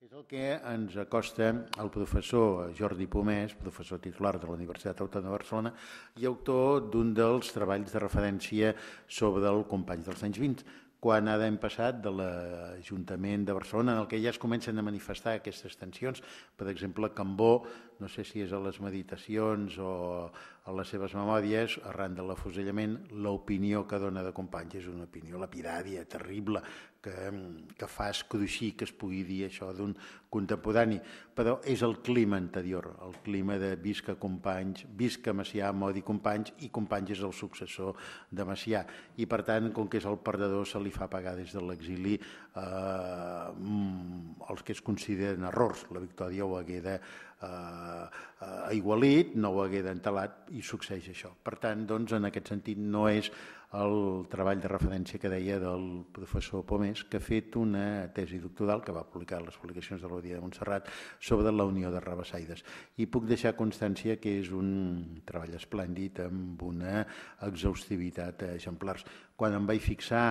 És el que ens acosta el professor Jordi Pomés, professor titular de la Universitat Autònoma de Barcelona i autor d'un dels treballs de referència sobre el company dels anys 20, quan ara hem passat de l'Ajuntament de Barcelona, en el que ja es comencen a manifestar aquestes tensions, per exemple, Cambó no sé si és a les meditacions o a les seves memòries, arran de l'afusellament, l'opinió que dona de Companys és una opinió lapidària, terrible, que, que fa escruixir que es pugui dir això d'un contemporani. Però és el clima anterior, el clima de visca Companys, visca Macià, modi Companys, i Companys és el successor de Macià. I per tant, com que és el perdedor, se li fa pagar des de l'exili eh, mm, els que es consideren errors. La victòria ho hagué de Eh, eh, a Igualit, no ho hagué d'entelat i succeeix això. Per tant, doncs, en aquest sentit no és el treball de referència que deia del professor Pomés, que ha fet una tesi doctoral que va publicar les publicacions de l'Odia de Montserrat sobre la unió de rebessaides. I puc deixar constància que és un treball esplèndid amb una exhaustivitat exemplars. Quan em vaig fixar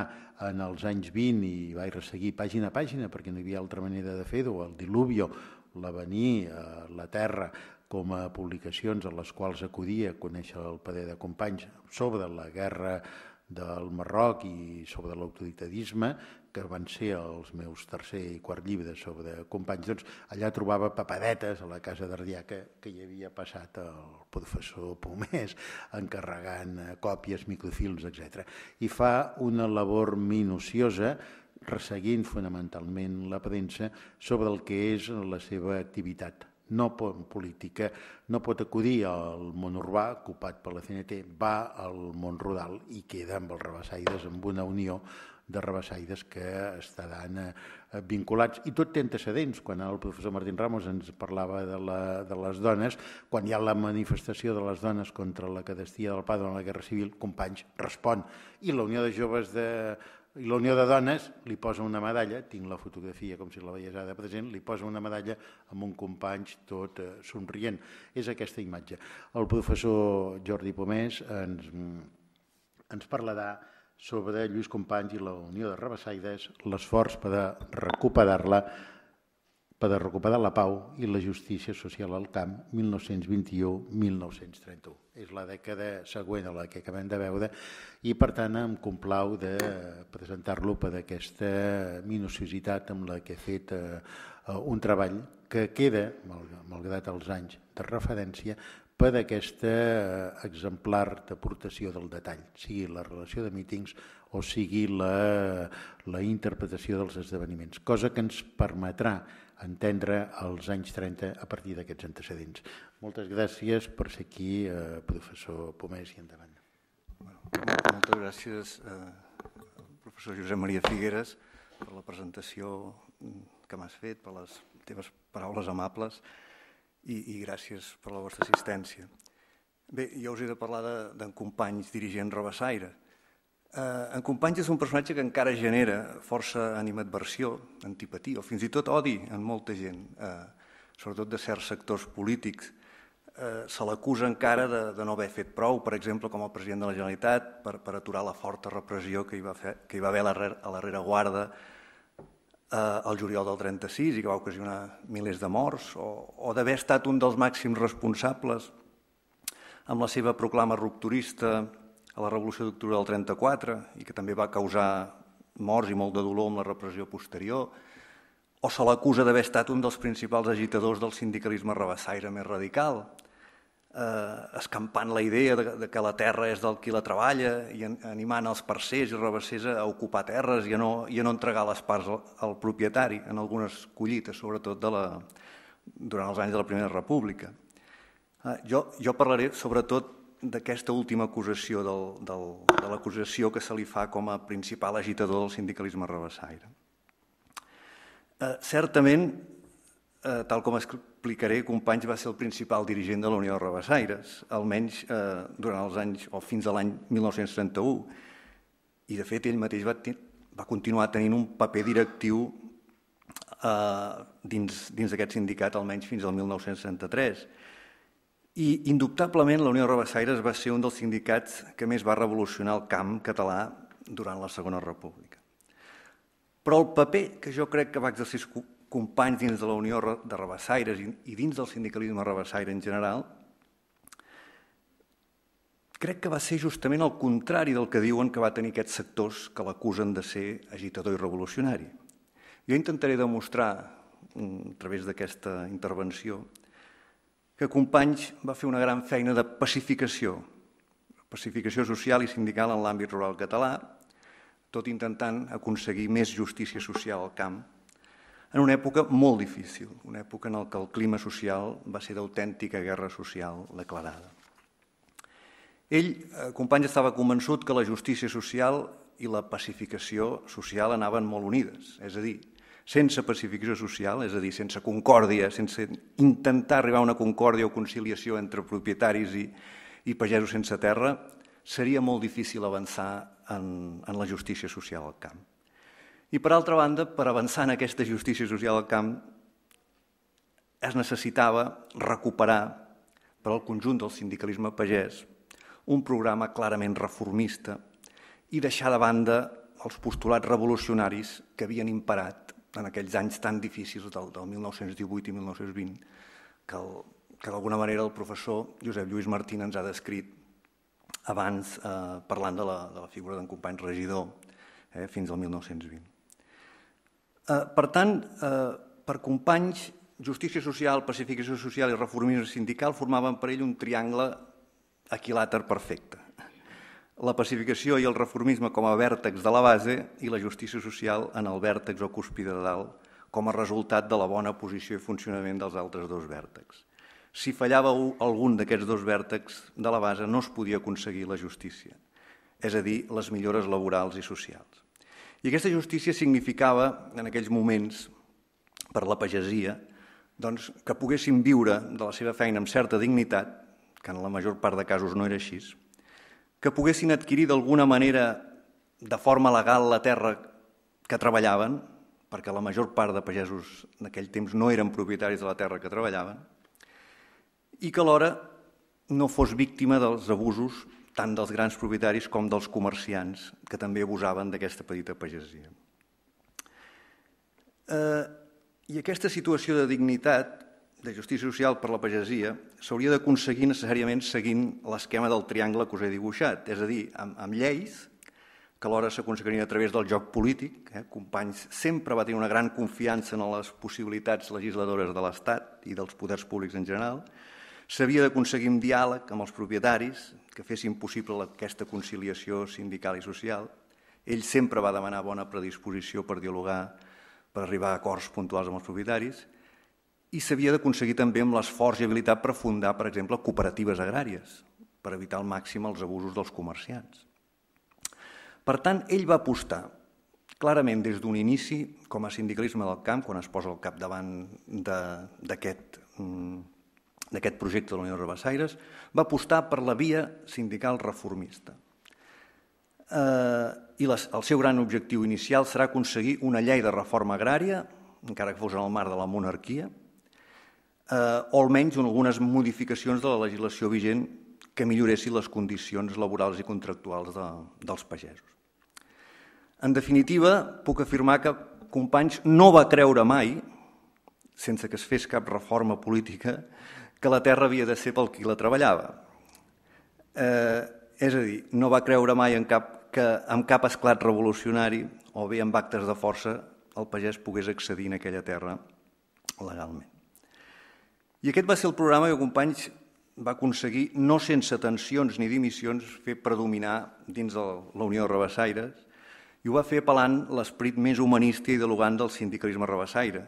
en els anys 20 i vaig resseguir pàgina a pàgina perquè no hi havia altra manera de fer-ho, el Diluvio, l'Avenir, eh, la Terra, com a publicacions a les quals acudia a conèixer el pader de companys sobre la guerra del Marroc i sobre l'autodictadisme, que van ser els meus tercer i quart llibres sobre companys, doncs allà trobava papadetes a la casa d'Ardià que, que hi havia passat el professor Pomès encarregant eh, còpies, microfilms, etc. I fa una labor minuciosa resseguint fonamentalment la premsa sobre el que és la seva activitat. No pot, política, no pot acudir al món urbà ocupat per la CNT, va al món rural i queda amb els rebassaires amb una unió de rebassaires que estaran eh, eh, vinculats. I tot té antecedents. Quan el professor Martín Ramos ens parlava de, la, de les dones, quan hi ha la manifestació de les dones contra la cadastia del padre en la Guerra Civil, Companys respon. I la Unió de Joves de i la Unió de Dones li posa una medalla, tinc la fotografia com si la veies ara present, li posa una medalla amb un company tot eh, somrient. És aquesta imatge. El professor Jordi Pomés ens, mm, ens parlarà sobre Lluís Companys i la Unió de Rabassaires, l'esforç per a recuperar-la per a recuperar la pau i la justícia social al camp 1921-1931. És la dècada següent a la que acabem de veure i, per tant, em complau de presentar-lo per aquesta minuciositat amb la que he fet eh, eh, un treball que queda, malgrat els anys de referència, per aquesta eh, exemplar d'aportació del detall, sigui la relació de mítings o sigui la, la interpretació dels esdeveniments, cosa que ens permetrà entendre els anys 30 a partir d'aquests antecedents. Moltes gràcies per ser aquí, eh, professor Pomès, i endavant. Bueno, moltes gràcies, eh, professor Josep Maria Figueres, per la presentació que m'has fet, per les teves paraules amables i, i gràcies per la vostra assistència. Bé, jo us he de parlar d'en de, Companys, dirigent Rabassaire. Eh, en Companys és un personatge que encara genera força animadversió, antipatia o fins i tot odi en molta gent, eh, sobretot de certs sectors polítics. Eh, se l'acusa encara de, de no haver fet prou, per exemple, com a president de la Generalitat, per, per aturar la forta repressió que hi va, fer, que hi va haver a la, a la rereguarda guarda el eh, juliol del 36 i que va ocasionar milers de morts, o, o d'haver estat un dels màxims responsables amb la seva proclama rupturista a la Revolució d'Octubre del 34 i que també va causar morts i molt de dolor amb la repressió posterior, o se l'acusa d'haver estat un dels principals agitadors del sindicalisme rebassaire més radical, eh, escampant la idea de, de que la terra és del qui la treballa i animant els parcers i rebessers a ocupar terres i a no, i a no entregar les parts al, al propietari, en algunes collites, sobretot de la, durant els anys de la Primera República. Eh, jo, jo parlaré sobretot d'aquesta última acusació, del, del, de l'acusació que se li fa com a principal agitador del sindicalisme rebessaire. Eh, certament, eh, tal com es explicaré, Companys va ser el principal dirigent de la Unió de Rabassaires, almenys eh, durant els anys o fins a l'any 1931. I, de fet, ell mateix va, va continuar tenint un paper directiu eh, dins, dins d'aquest sindicat, almenys fins al 1963. I, indubtablement, la Unió de Rabassaires va ser un dels sindicats que més va revolucionar el camp català durant la Segona República. Però el paper que jo crec que va exercir companys dins de la Unió de Rabassaires i dins del sindicalisme rabassaire en general, crec que va ser justament el contrari del que diuen que va tenir aquests sectors que l'acusen de ser agitador i revolucionari. Jo intentaré demostrar, mm, a través d'aquesta intervenció, que Companys va fer una gran feina de pacificació, pacificació social i sindical en l'àmbit rural català, tot intentant aconseguir més justícia social al camp en una època molt difícil, una època en què el clima social va ser d'autèntica guerra social declarada. Ell, eh, Companys, estava convençut que la justícia social i la pacificació social anaven molt unides, és a dir, sense pacificació social, és a dir, sense concòrdia, sense intentar arribar a una concòrdia o conciliació entre propietaris i, i pagesos sense terra, seria molt difícil avançar en, en la justícia social al camp. I per altra banda, per avançar en aquesta justícia social al camp, es necessitava recuperar per al conjunt del sindicalisme pagès un programa clarament reformista i deixar de banda els postulats revolucionaris que havien imperat en aquells anys tan difícils del, del 1918 i 1920 que, el, que d'alguna manera el professor Josep Lluís Martín ens ha descrit abans eh, parlant de la, de la figura d'en company Regidor eh, fins al 1920. Eh, per tant, eh, per companys, justícia social, pacificació social i reformisme sindical formaven per ell un triangle equilàter perfecte. La pacificació i el reformisme com a vèrtex de la base i la justícia social en el vèrtex o cúspide de dalt com a resultat de la bona posició i funcionament dels altres dos vèrtexs. Si fallava algun d'aquests dos vèrtexs de la base no es podia aconseguir la justícia, és a dir, les millores laborals i socials. I aquesta justícia significava, en aquells moments, per la pagesia, doncs, que poguessin viure de la seva feina amb certa dignitat, que en la major part de casos no era així, que poguessin adquirir d'alguna manera, de forma legal, la terra que treballaven, perquè la major part de pagesos d'aquell temps no eren propietaris de la terra que treballaven, i que alhora no fos víctima dels abusos tant dels grans propietaris com dels comerciants, que també abusaven d'aquesta petita pagesia. Eh, I aquesta situació de dignitat, de justícia social per la pagesia, s'hauria d'aconseguir necessàriament seguint l'esquema del triangle que us he dibuixat, és a dir, amb, lleis, que alhora s'aconseguirien a través del joc polític. Eh? Companys sempre va tenir una gran confiança en les possibilitats legisladores de l'Estat i dels poders públics en general. S'havia d'aconseguir un diàleg amb els propietaris, que fessin possible aquesta conciliació sindical i social. Ell sempre va demanar bona predisposició per dialogar, per arribar a acords puntuals amb els propietaris i s'havia d'aconseguir també amb l'esforç i habilitat per fundar, per exemple, cooperatives agràries, per evitar al màxim els abusos dels comerciants. Per tant, ell va apostar clarament des d'un inici com a sindicalisme del camp, quan es posa al capdavant d'aquest mm, d'aquest projecte de la Unió de Rabassaires, va apostar per la via sindical reformista. Eh, I el seu gran objectiu inicial serà aconseguir una llei de reforma agrària, encara que fos en el mar de la monarquia, eh, o almenys algunes modificacions de la legislació vigent que milloressin les condicions laborals i contractuals dels pagesos. En definitiva, puc afirmar que Companys no va creure mai, sense que es fes cap reforma política, que la terra havia de ser pel qui la treballava. Eh, és a dir, no va creure mai en cap, que amb cap esclat revolucionari o bé amb actes de força el pagès pogués accedir en aquella terra legalment. I aquest va ser el programa que Companys va aconseguir, no sense tensions ni dimissions, fer predominar dins de la Unió de Rebessaires i ho va fer apel·lant l'esperit més humanista i dialogant del sindicalisme rebessaire,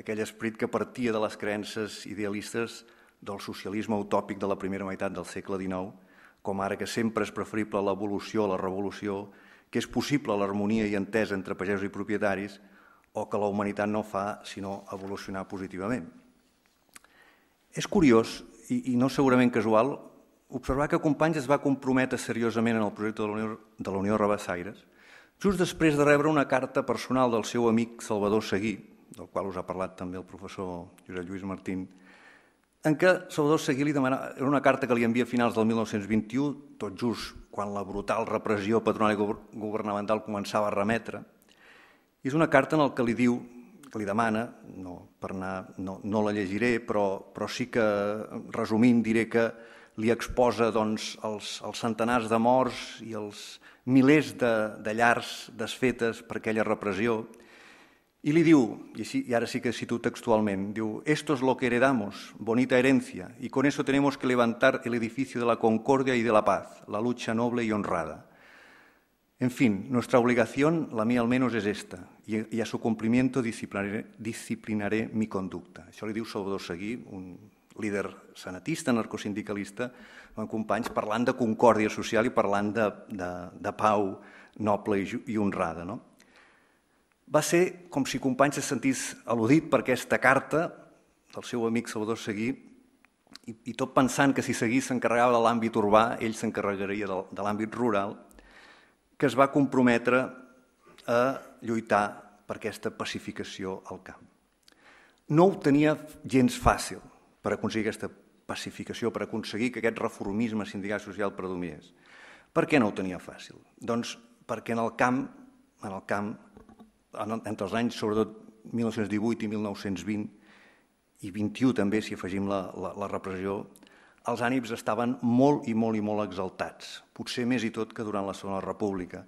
aquell esperit que partia de les creences idealistes del socialisme utòpic de la primera meitat del segle XIX, com ara que sempre és preferible l'evolució a la revolució, que és possible l'harmonia i entesa entre pagesos i propietaris, o que la humanitat no fa sinó evolucionar positivament. És curiós, i, no segurament casual, observar que Companys es va comprometre seriosament en el projecte de la Unió, de la Unió just després de rebre una carta personal del seu amic Salvador Seguí, del qual us ha parlat també el professor Josep Lluís Martín, en què Salvador Seguí li demanava, era una carta que li envia a finals del 1921, tot just quan la brutal repressió patronal i governamental començava a remetre, i és una carta en la que li diu, que li demana, no, per anar, no, no la llegiré, però, però sí que, resumint, diré que li exposa doncs, els, els centenars de morts i els milers de, de llars desfetes per aquella repressió, i li diu, i, així, sí que cito textualment, diu, esto es lo que heredamos, bonita herencia, y con eso tenemos que levantar el edificio de la concordia y de la paz, la lucha noble y honrada. En fin, nuestra obligación, la mía al menos, es esta, y, y a su cumplimiento disciplinaré, disciplinaré mi conducta. Això li diu Salvador Seguí, un líder sanatista, narcosindicalista, amb companys parlant de concòrdia social i parlant de, de, de pau noble i, i honrada. No? va ser com si Companys se sentís al·ludit per aquesta carta del seu amic Salvador Seguí i, i tot pensant que si Seguí s'encarregava de l'àmbit urbà, ell s'encarregaria de, de l'àmbit rural, que es va comprometre a lluitar per aquesta pacificació al camp. No ho tenia gens fàcil per aconseguir aquesta pacificació, per aconseguir que aquest reformisme sindical social predominés. Per què no ho tenia fàcil? Doncs perquè en el camp, en el camp entre els anys, sobretot 1918 i 1920, i 21 també, si afegim la, la, la repressió, els ànims estaven molt i molt i molt exaltats, potser més i tot que durant la Segona República.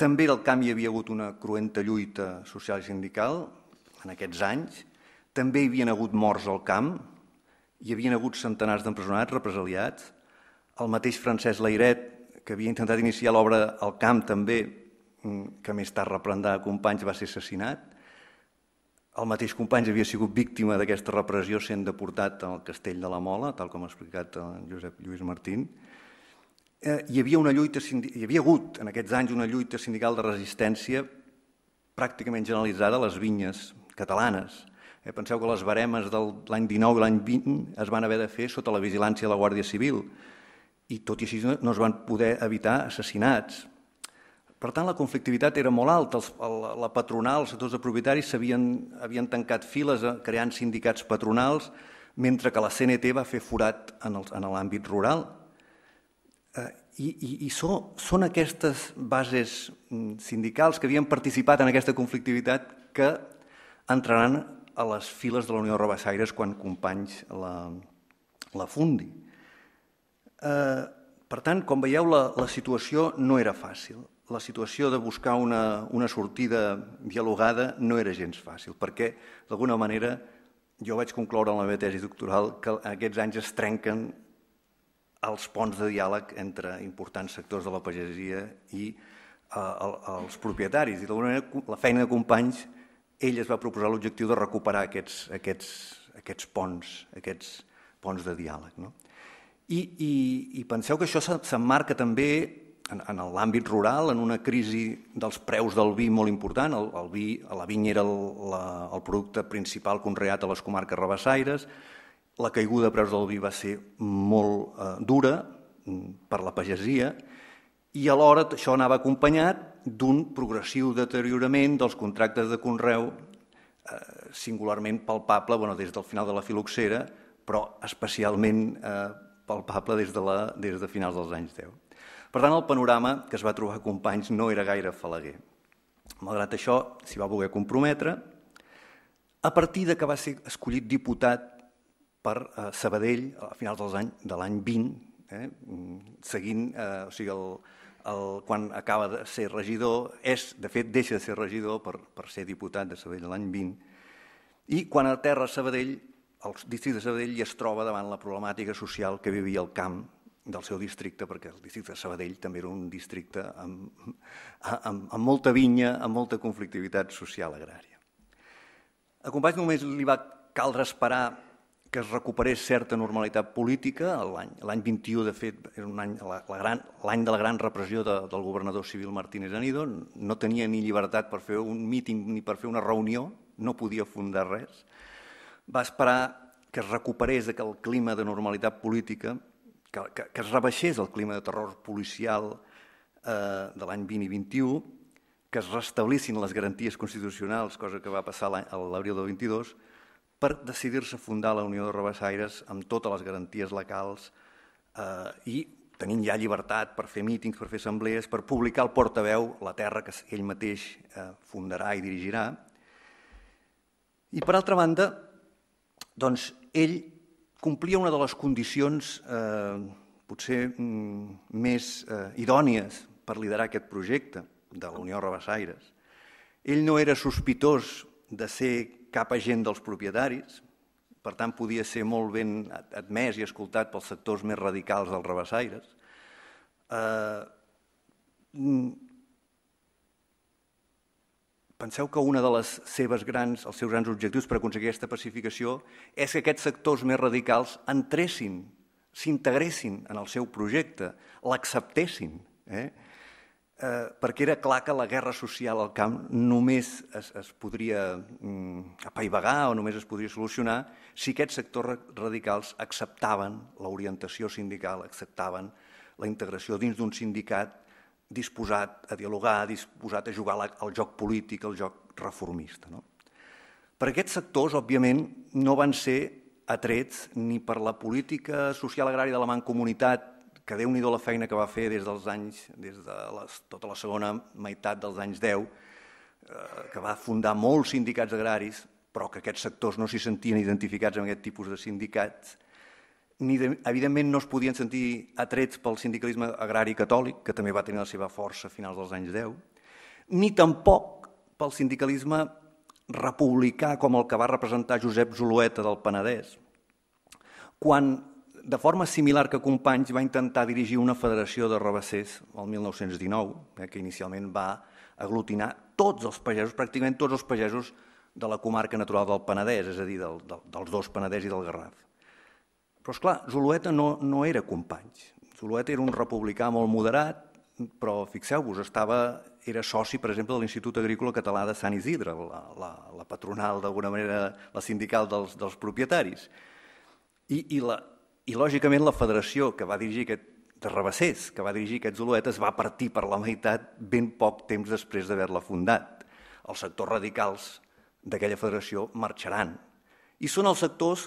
També del camp hi havia hagut una cruenta lluita social i sindical en aquests anys, també hi havien hagut morts al camp, hi havien hagut centenars d'empresonats, represaliats, el mateix Francesc Lairet, que havia intentat iniciar l'obra al camp també, que més tard reprendrà Companys, va ser assassinat. El mateix Companys havia sigut víctima d'aquesta repressió sent deportat al castell de la Mola, tal com ha explicat el Josep Lluís Martín. Eh, hi havia una lluita, hi havia hagut en aquests anys una lluita sindical de resistència pràcticament generalitzada a les vinyes catalanes. Eh, penseu que les baremes de l'any 19 i l'any 20 es van haver de fer sota la vigilància de la Guàrdia Civil i tot i així no, no es van poder evitar assassinats. Per tant, la conflictivitat era molt alta. la, patronal, els sectors de propietaris havien, havien tancat files eh, creant sindicats patronals, mentre que la CNT va fer forat en l'àmbit rural. Eh, I i, i so, són aquestes bases mm, sindicals que havien participat en aquesta conflictivitat que entraran a les files de la Unió de Rabassaires quan Companys la, la fundi. Eh, per tant, com veieu, la, la situació no era fàcil la situació de buscar una, una sortida dialogada no era gens fàcil, perquè, d'alguna manera, jo vaig concloure en la meva tesi doctoral que aquests anys es trenquen els ponts de diàleg entre importants sectors de la pagesia i eh, els propietaris. I d'alguna manera la feina de companys, ell es va proposar l'objectiu de recuperar aquests, aquests, aquests ponts, aquests ponts de diàleg. No? I, i, I penseu que això s'emmarca també en, en l'àmbit rural, en una crisi dels preus del vi molt important, el, el vi, la vinya era el, la, el producte principal conreat a les comarques rebassaires, la caiguda de preus del vi va ser molt eh, dura mm, per la pagesia i alhora això anava acompanyat d'un progressiu deteriorament dels contractes de conreu eh, singularment palpable bueno, des del final de la filoxera, però especialment eh, palpable des de, la, des de finals dels anys 10. Per tant, el panorama que es va trobar Companys no era gaire falaguer. Malgrat això, s'hi va voler comprometre. A partir de que va ser escollit diputat per eh, Sabadell a finals dels anys de l'any 20, eh? seguint, eh, o sigui, el, el, quan acaba de ser regidor, és, de fet, deixa de ser regidor per, per ser diputat de Sabadell l'any 20, i quan aterra Sabadell, el districte de Sabadell ja es troba davant la problemàtica social que vivia el camp del seu districte, perquè el districte de Sabadell també era un districte amb, amb, amb molta vinya, amb molta conflictivitat social agrària. A Companys només li va caldre esperar que es recuperés certa normalitat política. L'any 21, de fet, era un any, la, la gran, l'any de la gran repressió de, del governador civil Martínez Anido. No tenia ni llibertat per fer un míting ni per fer una reunió, no podia fundar res. Va esperar que es recuperés aquell clima de normalitat política que, que, que es rebaixés el clima de terror policial eh, de l'any 20 i 21, que es restablissin les garanties constitucionals, cosa que va passar a l'abril del 22, per decidir-se fundar la Unió de Rebaçaires amb totes les garanties legals eh, i tenint ja llibertat per fer mítings, per fer assemblees, per publicar el portaveu, la terra que ell mateix eh, fundarà i dirigirà. I per altra banda, doncs, ell complia una de les condicions eh, potser mm, més eh, idònies per liderar aquest projecte de la Unió Rabassaires. Ell no era sospitós de ser cap agent dels propietaris, per tant podia ser molt ben admès i escoltat pels sectors més radicals dels rabassaires. Eh, mm, Penseu que una de les seves grans, els seus grans objectius per aconseguir aquesta pacificació és que aquests sectors més radicals entressin, s'integressin en el seu projecte, l'acceptessin. Eh? Eh, perquè era clar que la guerra social al camp només es, es podria mm, apaivagar o només es podria solucionar si aquests sectors radicals acceptaven l'orientació sindical, acceptaven la integració dins d'un sindicat disposat a dialogar, disposat a jugar al joc polític, al joc reformista. No? Per aquests sectors, òbviament, no van ser atrets ni per la política social agrària de la Mancomunitat, que déu nhi la feina que va fer des dels anys, des de les, tota la segona meitat dels anys 10, eh, que va fundar molts sindicats agraris, però que aquests sectors no s'hi sentien identificats amb aquest tipus de sindicats, ni de, evidentment no es podien sentir atrets pel sindicalisme agrari catòlic, que també va tenir la seva força a finals dels anys 10, ni tampoc pel sindicalisme republicà com el que va representar Josep Zulueta del Penedès, quan, de forma similar que Companys, va intentar dirigir una federació de rebassers el 1919, eh, que inicialment va aglutinar tots els pagesos, pràcticament tots els pagesos de la comarca natural del Penedès, és a dir, del, del, dels dos Penedès i del Garraf. Però, és clar, Zulueta no, no era Companys. Zulueta era un republicà molt moderat, però fixeu-vos, estava, era soci, per exemple, de l'Institut Agrícola Català de Sant Isidre, la, la, la patronal, d'alguna manera, la sindical dels, dels propietaris. I, i, la, I, lògicament, la federació que va dirigir aquest de Rabassers, que va dirigir aquest Zulueta, es va partir per la meitat ben poc temps després d'haver-la fundat. Els sectors radicals d'aquella federació marxaran. I són els sectors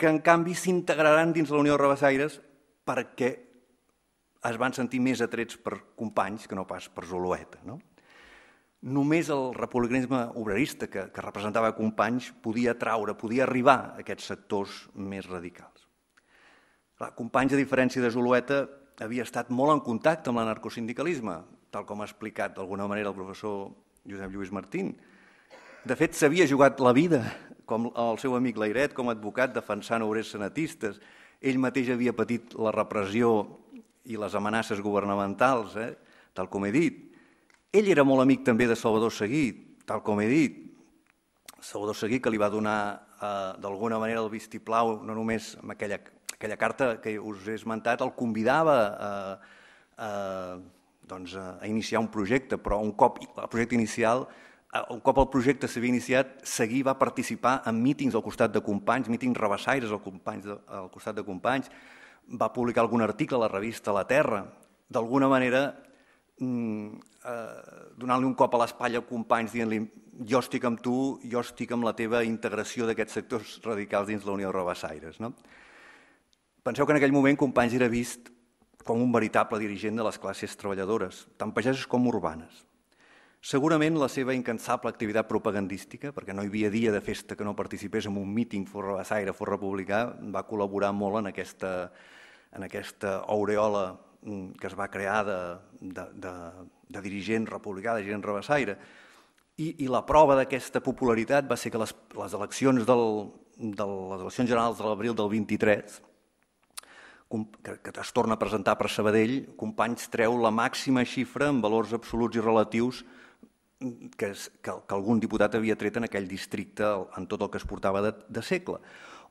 que en canvi s'integraran dins la Unió de Rebessaires perquè es van sentir més atrets per companys que no pas per Zolueta. No? Només el republicanisme obrerista que, que representava companys podia traure, podia arribar a aquests sectors més radicals. La companys, a diferència de Zolueta, havia estat molt en contacte amb l'anarcosindicalisme, tal com ha explicat d'alguna manera el professor Josep Lluís Martín. De fet, s'havia jugat la vida com el seu amic Lairet com a advocat defensant obrers senatistes. Ell mateix havia patit la repressió i les amenaces governamentals, eh? tal com he dit. Ell era molt amic també de Salvador Seguí, tal com he dit. Salvador Seguí que li va donar eh, d'alguna manera el vistiplau, no només amb aquella, aquella carta que us he esmentat, el convidava a, eh, eh, doncs, a iniciar un projecte, però un cop el projecte inicial un cop el projecte s'havia iniciat, seguir va participar en mítings al costat de companys, mítings rebassaires al, companys de, al costat de companys, va publicar algun article a la revista La Terra. D'alguna manera, mm, eh, donant-li un cop a l'espatlla a companys, dient-li jo estic amb tu, jo estic amb la teva integració d'aquests sectors radicals dins la Unió de Rebassaires. No? Penseu que en aquell moment Companys era vist com un veritable dirigent de les classes treballadores, tant pageses com urbanes. Segurament la seva incansable activitat propagandística, perquè no hi havia dia de festa que no participés en un míting forrabassaire, forrepublicà, va col·laborar molt en aquesta, en aquesta aureola mm, que es va crear de, de, de, de dirigent republicà, de gent rebassaire. I, I la prova d'aquesta popularitat va ser que les, les eleccions del, de les eleccions generals de l'abril del 23, que, que es torna a presentar per Sabadell, Companys treu la màxima xifra en valors absoluts i relatius que, que, que algun diputat havia tret en aquell districte en tot el que es portava de, de segle.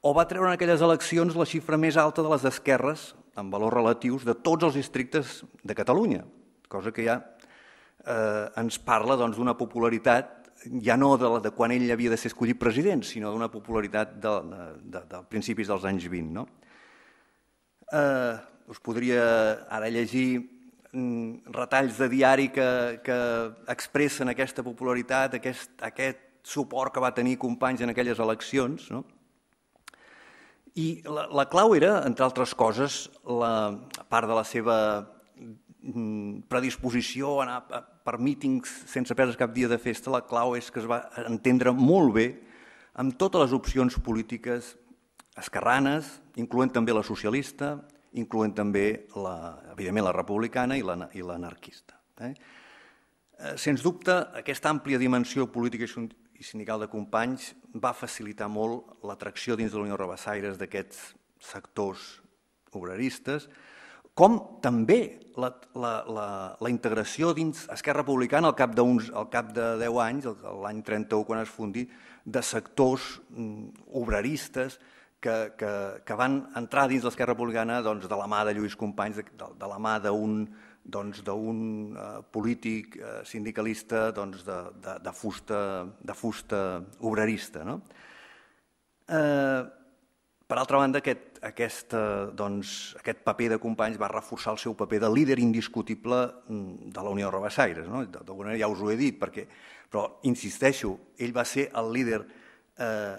O va treure en aquelles eleccions la xifra més alta de les esquerres, en valors relatius, de tots els districtes de Catalunya, cosa que ja eh, ens parla doncs, d'una doncs, popularitat ja no de, de quan ell havia de ser escollit president, sinó d'una popularitat de, de, de, de principis dels anys 20. No? Eh, us podria ara llegir Mm, retalls de diari que, que expressen aquesta popularitat, aquest, aquest suport que va tenir companys en aquelles eleccions. No? I la, la clau era, entre altres coses, la, part de la seva mm, predisposició a anar per mítings sense perdre cap dia de festa, la clau és que es va entendre molt bé amb totes les opcions polítiques esquerranes, incloent també la socialista, incloent també, la, evidentment, la republicana i l'anarquista. La, eh? eh? Sens dubte, aquesta àmplia dimensió política i sindical de companys va facilitar molt l'atracció dins de la Unió Rebassaires d'aquests sectors obreristes, com també la, la, la, la integració dins Esquerra Republicana al cap, uns, al cap de 10 anys, l'any 31 quan es fundi, de sectors mm, obreristes, que, que, que van entrar dins l'Esquerra Republicana doncs, de la mà de Lluís Companys, de, de, la mà d'un doncs, d'un eh, polític eh, sindicalista doncs, de, de, de, fusta, de fusta obrerista. No? Eh, per altra banda, aquest, aquest, eh, doncs, aquest paper de companys va reforçar el seu paper de líder indiscutible mm, de la Unió de Rabassaires. No? D'alguna manera ja us ho he dit, perquè, però insisteixo, ell va ser el líder eh,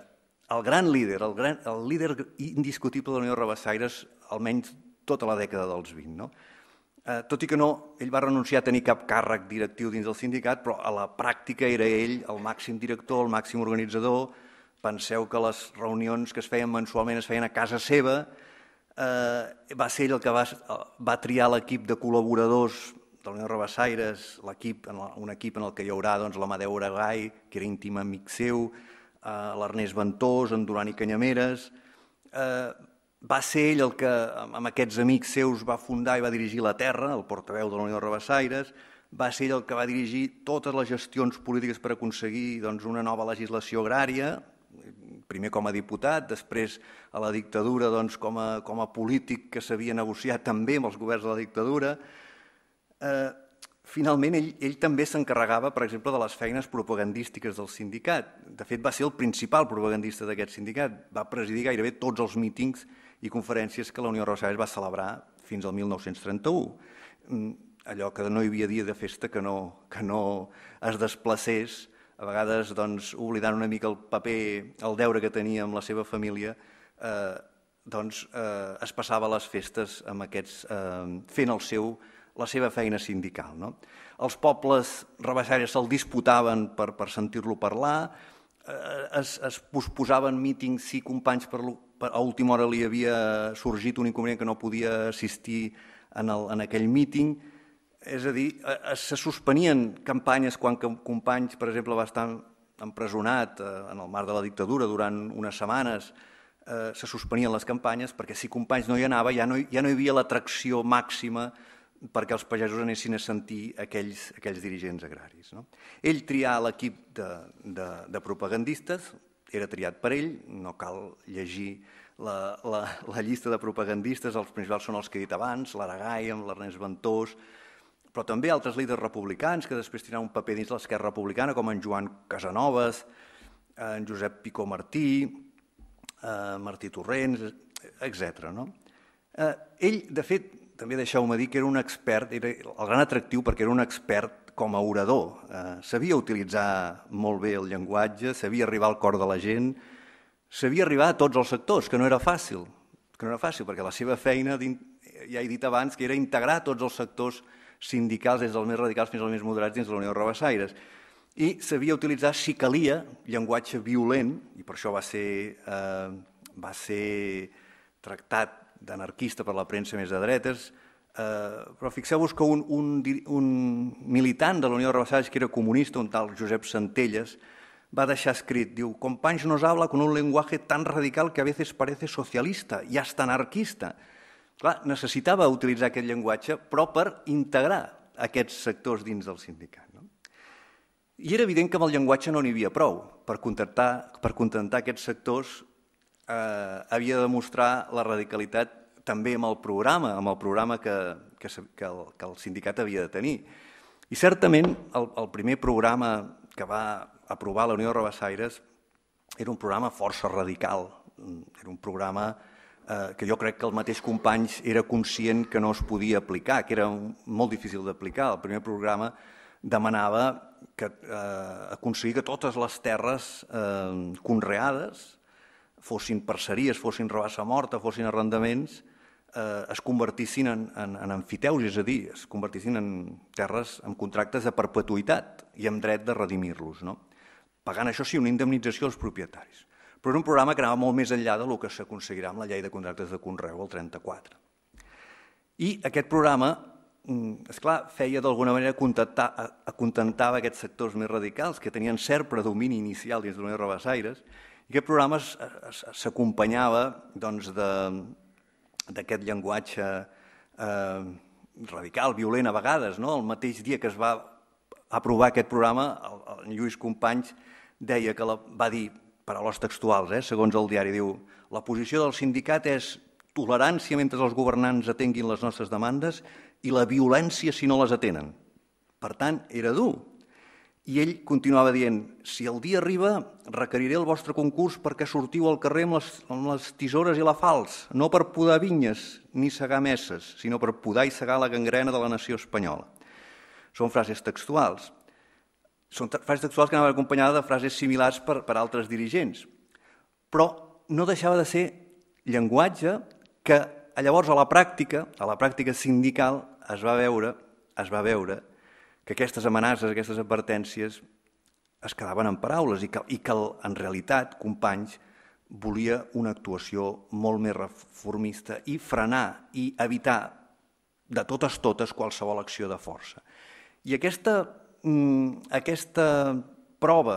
el gran líder, el, gran, el líder indiscutible de la Unió de almenys tota la dècada dels 20. No? Eh, tot i que no, ell va renunciar a tenir cap càrrec directiu dins del sindicat, però a la pràctica era ell el màxim director, el màxim organitzador. Penseu que les reunions que es feien mensualment es feien a casa seva. Eh, va ser ell el que va, va triar l'equip de col·laboradors de la Unió de Rabassaires, equip, un equip en el que hi haurà doncs, l'Amadeu Aragai, que era íntim amic seu, a l'Ernest Ventós, en Duran i Canyameres. Eh, va ser ell el que, amb aquests amics seus, va fundar i va dirigir La Terra, el portaveu de la Unió de Rebessaires. va ser ell el que va dirigir totes les gestions polítiques per aconseguir doncs, una nova legislació agrària, primer com a diputat, després a la dictadura doncs, com, a, com a polític que s'havia negociat també amb els governs de la dictadura. Eh, Finalment, ell, ell també s'encarregava, per exemple, de les feines propagandístiques del sindicat. De fet, va ser el principal propagandista d'aquest sindicat. Va presidir gairebé tots els mítings i conferències que la Unió Rosales va celebrar fins al 1931. Mm, allò que no hi havia dia de festa que no, que no es desplacés, a vegades doncs, oblidant una mica el paper, el deure que tenia amb la seva família, eh, doncs eh, es passava les festes amb aquests, eh, fent el seu la seva feina sindical. No? Els pobles rebaixaris se'l disputaven per, per sentir-lo parlar, eh, es, es posposaven mítings si companys per, per, a última hora li havia sorgit un inconvenient que no podia assistir en, el, en aquell míting, és a dir, es, eh, eh, se suspenien campanyes quan companys, per exemple, va estar empresonat en el marc de la dictadura durant unes setmanes, eh, se suspenien les campanyes perquè si companys no hi anava ja no, ja no hi havia l'atracció màxima eh, perquè els pagesos anessin a sentir aquells, aquells dirigents agraris. No? Ell trià l'equip de, de, de propagandistes, era triat per ell, no cal llegir la, la, la llista de propagandistes, els principals són els que he dit abans, l'Aragai, amb l'Ernest Ventós, però també altres líders republicans que després tindran un paper dins l'esquerra republicana, com en Joan Casanovas, en Josep Picó Martí, eh, Martí Torrents, etc. No? Eh, ell, de fet, també deixeu-me dir que era un expert, era el gran atractiu perquè era un expert com a orador. Eh, sabia utilitzar molt bé el llenguatge, sabia arribar al cor de la gent, sabia arribar a tots els sectors, que no era fàcil, que no era fàcil, perquè la seva feina, ja he dit abans, que era integrar tots els sectors sindicals, des dels més radicals fins als més moderats, dins de la Unió de Rabassaires. I sabia utilitzar, si calia, llenguatge violent, i per això va ser, eh, va ser tractat d'anarquista per la premsa més de dretes, eh, però fixeu-vos que un, un, un militant de la Unió de Rebassades, que era comunista, un tal Josep Centelles, va deixar escrit, diu, Companys nos habla con un lenguaje tan radical que a veces parece socialista i hasta anarquista. Clar, necessitava utilitzar aquest llenguatge, però per integrar aquests sectors dins del sindicat. No? I era evident que amb el llenguatge no n'hi havia prou. Per, contactar, per contentar aquests sectors eh, havia de demostrar la radicalitat també amb el programa, amb el programa que, que, que, el, que el sindicat havia de tenir. I certament el, el primer programa que va aprovar la Unió de Rabassaires era un programa força radical, era un programa eh, que jo crec que el mateix Companys era conscient que no es podia aplicar, que era un, molt difícil d'aplicar. El primer programa demanava que, eh, aconseguir que totes les terres eh, conreades fossin parceries, fossin rebassa morta, fossin arrendaments, eh, es convertissin en, en, en amfiteus, és a dir, es convertissin en terres amb contractes de perpetuïtat i amb dret de redimir-los, no? pagant això sí una indemnització als propietaris. Però era un programa que anava molt més enllà del que s'aconseguirà amb la llei de contractes de Conreu, el 34. I aquest programa, mm, és clar, feia d'alguna manera acontentar, eh, acontentava aquests sectors més radicals que tenien cert predomini inicial dins de l'Unió Rebassaires, i aquest programa s'acompanyava doncs, d'aquest doncs, llenguatge eh, radical, violent a vegades. No? El mateix dia que es va aprovar aquest programa, el, el Lluís Companys deia que la, va dir, paraules textuals, eh, segons el diari, diu la posició del sindicat és tolerància mentre els governants atenguin les nostres demandes i la violència si no les atenen. Per tant, era dur i ell continuava dient, si el dia arriba, requeriré el vostre concurs perquè sortiu al carrer amb les, amb les tisores i la fals, no per podar vinyes ni segar messes, sinó per podar i segar la gangrena de la nació espanyola. Són frases textuals. Són frases textuals que anaven acompanyades de frases similars per, per altres dirigents. Però no deixava de ser llenguatge que llavors a la pràctica, a la pràctica sindical, es va veure, es va veure que aquestes amenaces, aquestes advertències es quedaven en paraules i que, i que en realitat Companys volia una actuació molt més reformista i frenar i evitar de totes totes qualsevol acció de força. I aquesta, mm, aquesta prova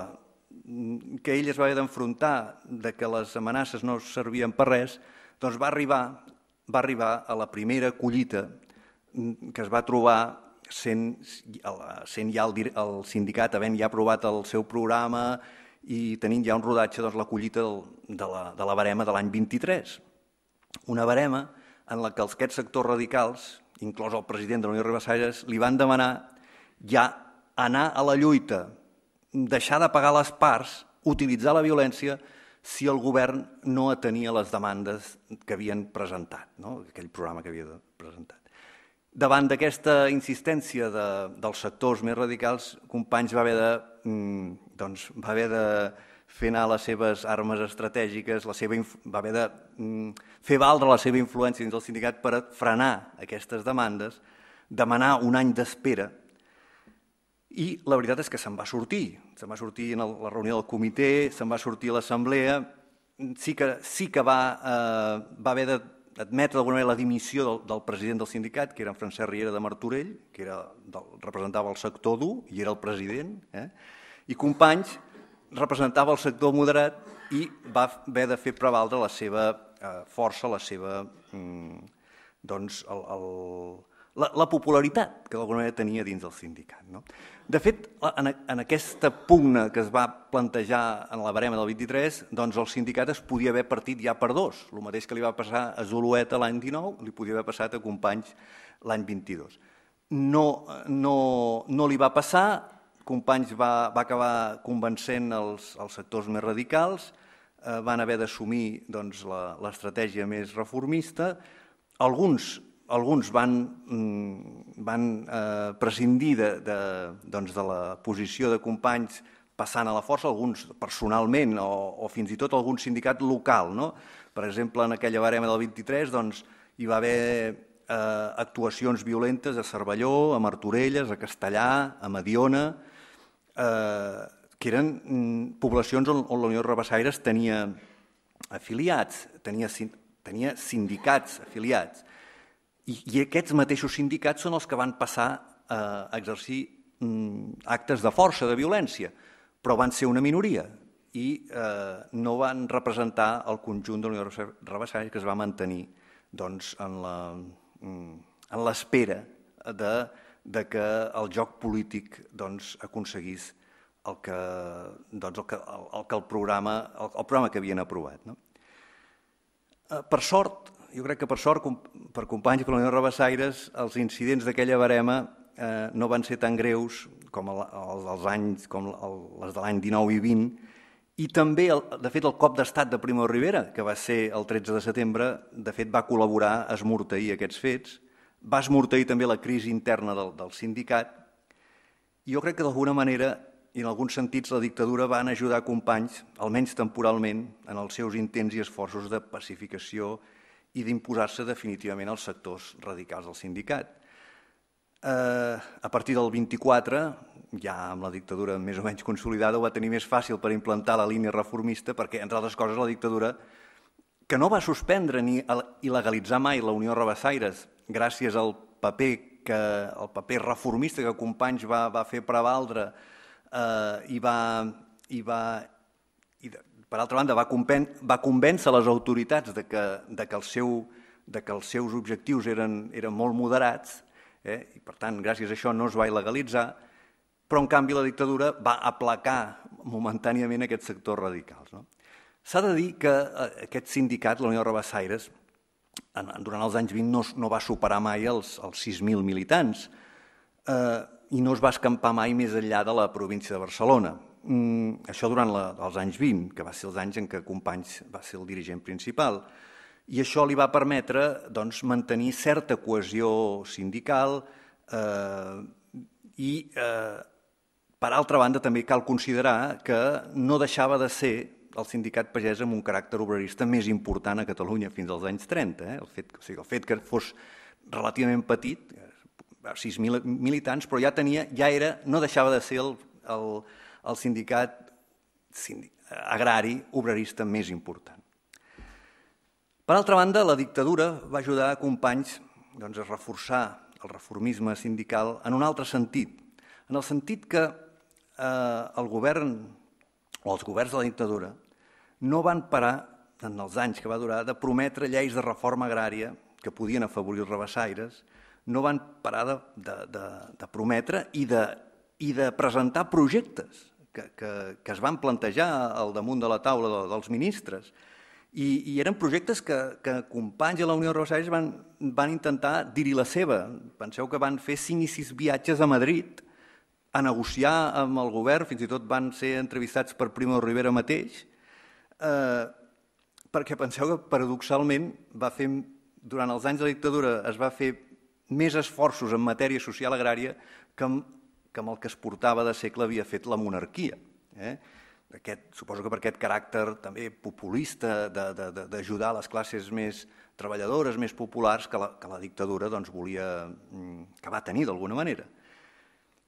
mm, que ell es va haver d'enfrontar de que les amenaces no servien per res, doncs va arribar, va arribar a la primera collita mm, que es va trobar sent, sent ja el, el sindicat, havent ja aprovat el seu programa i tenint ja un rodatge, doncs, la collita del, de, la, de la barema de l'any 23. Una barema en la que els aquests sectors radicals, inclòs el president de la Unió Ribassalles, li van demanar ja anar a la lluita, deixar de pagar les parts, utilitzar la violència si el govern no atenia les demandes que havien presentat, no? aquell programa que havia presentat. Davant d'aquesta insistència de, dels sectors més radicals, Companys va haver de, mm, doncs, va haver de fer anar les seves armes estratègiques, la seva, va haver de mm, fer valdre la seva influència dins del sindicat per frenar aquestes demandes, demanar un any d'espera, i la veritat és que se'n va sortir. Se'n va sortir en la reunió del comitè, se'n va sortir a l'assemblea, sí que, sí que va, eh, va haver de admetre d'alguna manera la dimissió del, del president del sindicat, que era en Francesc Riera de Martorell, que era, del, representava el sector dur i era el president, eh? i Companys representava el sector moderat i va haver de fer prevaldre la seva eh, força, la seva... Mm, doncs, el, el, la, la popularitat que d'alguna manera tenia dins del sindicat. No? De fet, en, en aquesta pugna que es va plantejar en la barema del 23, doncs el sindicat es podia haver partit ja per dos. El mateix que li va passar a Zolueta l'any 19, li podia haver passat a Companys l'any 22. No, no, no li va passar, Companys va, va acabar convencent els, els sectors més radicals, eh, van haver d'assumir doncs, l'estratègia més reformista, alguns alguns van, mm, van eh, prescindir de, de, doncs de la posició de companys passant a la força, alguns personalment o, o fins i tot algun sindicat local. No? Per exemple, en aquella barema del 23 doncs, hi va haver eh, actuacions violentes a Cervelló, a Martorelles, a Castellà, a Mediona, eh, que eren mm, poblacions on, on la Unió de Rabassaires tenia afiliats, tenia, tenia sindicats afiliats. I, I aquests mateixos sindicats són els que van passar eh, a exercir mm, actes de força, de violència, però van ser una minoria i eh, no van representar el conjunt de l'Unió Unió Rebaixada que es va mantenir doncs, mm, en l'espera de, de que el joc polític doncs, aconseguís el que, doncs, el, que, el, el, que el, programa, el, el programa que havien aprovat. No? Eh, per sort, jo crec que per sort, per companys i per la Unió Rabassaires, els incidents d'aquella barema eh, no van ser tan greus com els, dels anys, com les de l'any 19 i 20, i també, el, de fet, el cop d'estat de Primo Rivera, que va ser el 13 de setembre, de fet va col·laborar a esmorteir aquests fets, va esmorteir també la crisi interna del, del sindicat, i jo crec que d'alguna manera i en alguns sentits la dictadura van ajudar companys, almenys temporalment, en els seus intents i esforços de pacificació i d'imposar-se definitivament als sectors radicals del sindicat. Eh, a partir del 24, ja amb la dictadura més o menys consolidada, ho va tenir més fàcil per implantar la línia reformista perquè, entre altres coses, la dictadura, que no va suspendre ni il·legalitzar mai la Unió Rebassaires gràcies al paper, que, el paper reformista que Companys va, va fer prevaldre eh, i va, i va i de, per altra banda, va, va convèncer les autoritats de que, de que, el seu, de que els seus objectius eren, eren molt moderats, eh? i per tant, gràcies a això no es va il·legalitzar, però en canvi la dictadura va aplacar momentàniament aquests sectors radicals. No? S'ha de dir que eh, aquest sindicat, la Unió de Rebassaires, durant els anys 20 no, no va superar mai els, els 6.000 militants eh, i no es va escampar mai més enllà de la província de Barcelona. Mm, això durant la, els anys 20, que va ser els anys en què Companys va ser el dirigent principal, i això li va permetre doncs, mantenir certa cohesió sindical eh, i, eh, per altra banda, també cal considerar que no deixava de ser el sindicat pagès amb un caràcter obrerista més important a Catalunya fins als anys 30. Eh? El, fet, o sigui, el fet que fos relativament petit, 6.000 eh, militants, però ja tenia, ja era, no deixava de ser el, el, el sindicat agrari obrerista més important. Per altra banda, la dictadura va ajudar a companys doncs, a reforçar el reformisme sindical en un altre sentit, en el sentit que eh, el govern o els governs de la dictadura no van parar, en els anys que va durar, de prometre lleis de reforma agrària que podien afavorir els rebessaires, no van parar de, de, de, de prometre i de, i de presentar projectes que, que, que es van plantejar al damunt de la taula de, dels ministres. I, I eren projectes que, que companys de la Unió de Rosaris van, van intentar dir-hi la seva. Penseu que van fer cinc i sis viatges a Madrid a negociar amb el govern, fins i tot van ser entrevistats per Primo Rivera mateix, eh, perquè penseu que paradoxalment va fer, durant els anys de la dictadura es va fer més esforços en matèria social agrària que que amb el que es portava de segle havia fet la monarquia. Eh? Aquest, suposo que per aquest caràcter també populista d'ajudar les classes més treballadores, més populars, que la, que la dictadura doncs, volia, mm, que va tenir d'alguna manera.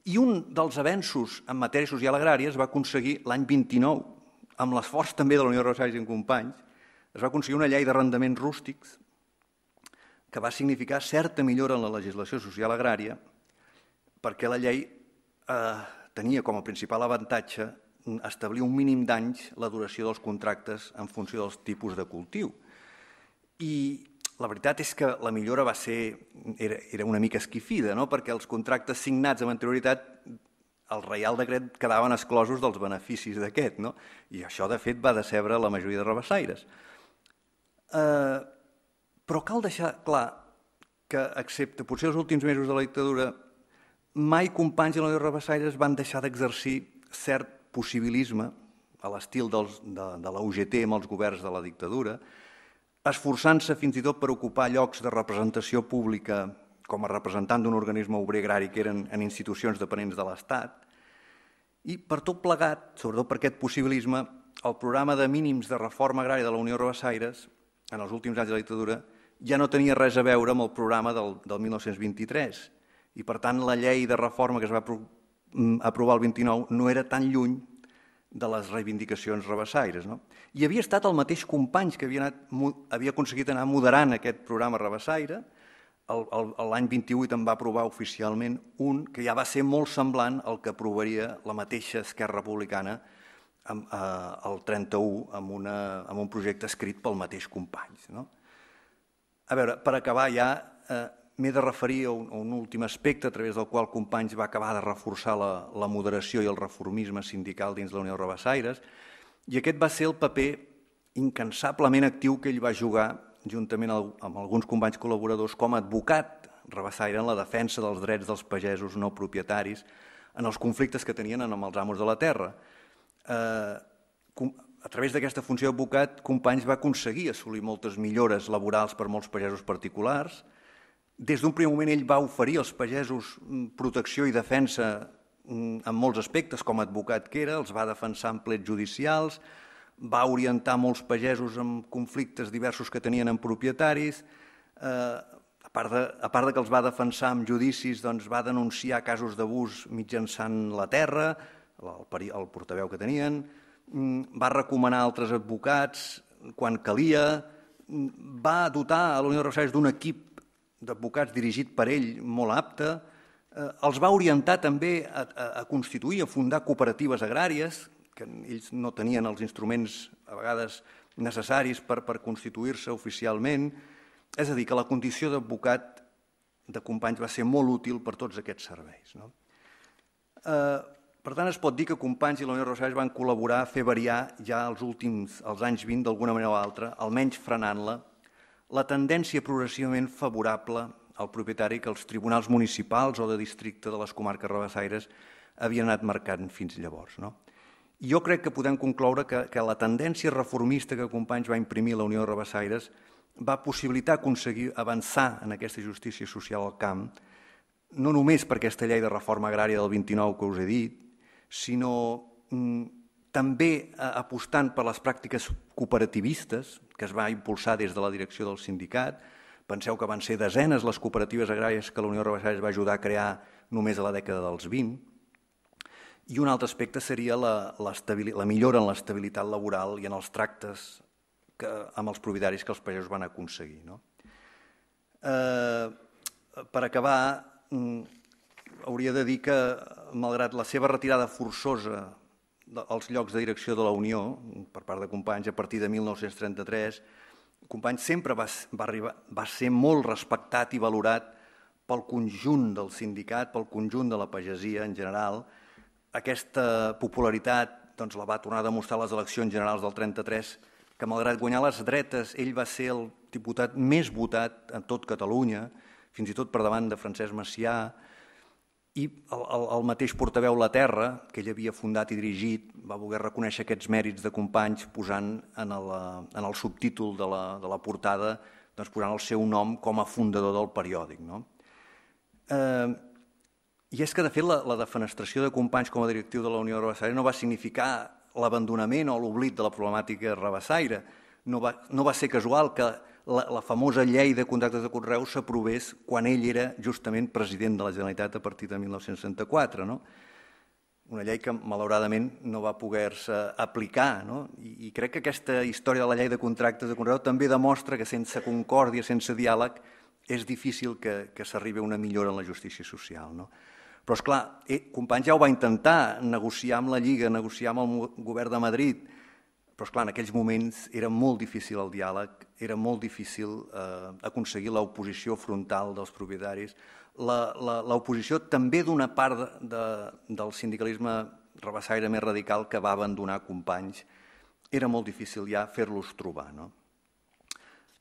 I un dels avenços en matèria social agrària es va aconseguir l'any 29, amb l'esforç també de la Unió de Rosaris i Companys, es va aconseguir una llei d'arrendaments rústics que va significar certa millora en la legislació social agrària perquè la llei eh, tenia com a principal avantatge establir un mínim d'anys la duració dels contractes en funció dels tipus de cultiu. I la veritat és que la millora va ser, era, era una mica esquifida, no? perquè els contractes signats amb anterioritat el Reial Decret quedaven esclosos dels beneficis d'aquest, no? i això, de fet, va decebre la majoria de rebessaires. Eh, però cal deixar clar que, excepte potser els últims mesos de la dictadura, mai Companys i la Unió Rebassaires van deixar d'exercir cert possibilisme a l'estil de, de la UGT amb els governs de la dictadura, esforçant-se fins i tot per ocupar llocs de representació pública com a representant d'un organisme obrer agrari que eren en institucions dependents de l'Estat. I per tot plegat, sobretot per aquest possibilisme, el programa de mínims de reforma agrària de la Unió Rebassaires, en els últims anys de la dictadura, ja no tenia res a veure amb el programa del, del 1923 i, per tant, la llei de reforma que es va mm, aprovar el 29 no era tan lluny de les reivindicacions rebessaires. No? I havia estat el mateix Companys que havia, anat, havia aconseguit anar moderant aquest programa rebessaire, l'any 28 en va aprovar oficialment un que ja va ser molt semblant al que aprovaria la mateixa Esquerra Republicana amb, eh, el 31 amb, una, amb un projecte escrit pel mateix Companys. No? A veure, per acabar ja, eh, M'he de referir a un, a un últim aspecte a través del qual Companys va acabar de reforçar la, la moderació i el reformisme sindical dins de la Unió de Rebassaires i aquest va ser el paper incansablement actiu que ell va jugar juntament amb alguns companys col·laboradors com a advocat Rebassaire en la defensa dels drets dels pagesos no propietaris en els conflictes que tenien amb els amos de la terra. Eh, a través d'aquesta funció d'advocat, Companys va aconseguir assolir moltes millores laborals per molts pagesos particulars, des d'un primer moment ell va oferir als pagesos mm, protecció i defensa mm, en molts aspectes, com a advocat que era, els va defensar en plets judicials, va orientar molts pagesos amb conflictes diversos que tenien en propietaris, eh, a, part de, a part de que els va defensar amb judicis, doncs va denunciar casos d'abús mitjançant la terra, el, el portaveu que tenien, mm, va recomanar altres advocats quan calia, va dotar a l'Unió de Rosaris d'un equip d'advocats dirigit per ell, molt apte, eh, els va orientar també a, a, a constituir, a fundar cooperatives agràries, que ells no tenien els instruments a vegades necessaris per, per constituir-se oficialment. És a dir, que la condició d'advocat de Companys va ser molt útil per tots aquests serveis. No? Eh, per tant, es pot dir que Companys i la Unió Rosales van col·laborar a fer variar ja els últims els anys 20 d'alguna manera o altra, almenys frenant-la la tendència progressivament favorable al propietari que els tribunals municipals o de districte de les comarques rebassaires havien anat marcant fins llavors. No? Jo crec que podem concloure que, que la tendència reformista que Companys va imprimir la Unió de Rebassaires va possibilitar aconseguir avançar en aquesta justícia social al camp, no només per aquesta llei de reforma agrària del 29 que us he dit, sinó mm, també eh, apostant per les pràctiques cooperativistes que es va impulsar des de la direcció del sindicat. Penseu que van ser desenes les cooperatives agràries que la Unió Rebaixaires va ajudar a crear només a la dècada dels 20. I un altre aspecte seria la, la millora en l'estabilitat laboral i en els tractes que, amb els providaris que els pagesos van aconseguir. No? Eh, per acabar, mm, hauria de dir que, malgrat la seva retirada forçosa als llocs de direcció de la Unió, per part de Companys, a partir de 1933, Companys sempre va, va, arribar, va ser molt respectat i valorat pel conjunt del sindicat, pel conjunt de la pagesia en general. Aquesta popularitat doncs, la va tornar a demostrar les eleccions generals del 33, que malgrat guanyar les dretes, ell va ser el diputat més votat en tot Catalunya, fins i tot per davant de Francesc Macià, i el, el, el mateix portaveu La Terra, que ell havia fundat i dirigit, va voler reconèixer aquests mèrits de companys posant en el, eh, en el subtítol de la, de la portada doncs posant el seu nom com a fundador del periòdic. No? Eh, I és que, de fet, la, la defenestració de companys com a directiu de la Unió Rabassaire no va significar l'abandonament o l'oblit de la problemàtica rabassaire. No va, no va ser casual que la, la famosa llei de contractes de Correu s'aprovés quan ell era justament president de la Generalitat a partir de 1964, no? una llei que malauradament no va poder-se aplicar. No? I, I crec que aquesta història de la llei de contractes de conreu també demostra que sense concòrdia, sense diàleg, és difícil que, que s'arribi a una millora en la justícia social. No? Però, és clar, eh, Companys ja ho va intentar negociar amb la Lliga, negociar amb el govern de Madrid, però, esclar, en aquells moments era molt difícil el diàleg, era molt difícil eh, aconseguir l'oposició frontal dels propietaris. L'oposició també d'una part de, del sindicalisme rebassaire més radical que va abandonar companys, era molt difícil ja fer-los trobar. No?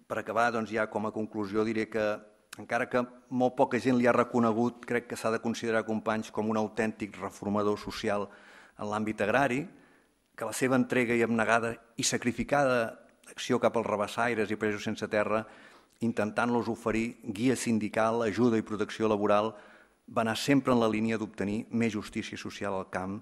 Per acabar, doncs, ja com a conclusió diré que encara que molt poca gent li ha reconegut, crec que s'ha de considerar Companys com un autèntic reformador social en l'àmbit agrari, que la seva entrega i abnegada i sacrificada acció cap als rabassaires i presos sense terra, intentant-los oferir guia sindical, ajuda i protecció laboral, va anar sempre en la línia d'obtenir més justícia social al camp,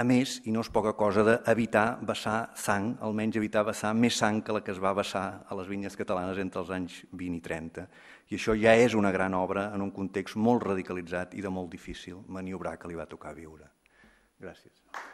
a més, i no és poca cosa, d'evitar vessar sang, almenys evitar vessar més sang que la que es va vessar a les vinyes catalanes entre els anys 20 i 30. I això ja és una gran obra en un context molt radicalitzat i de molt difícil maniobrar que li va tocar viure. Gràcies.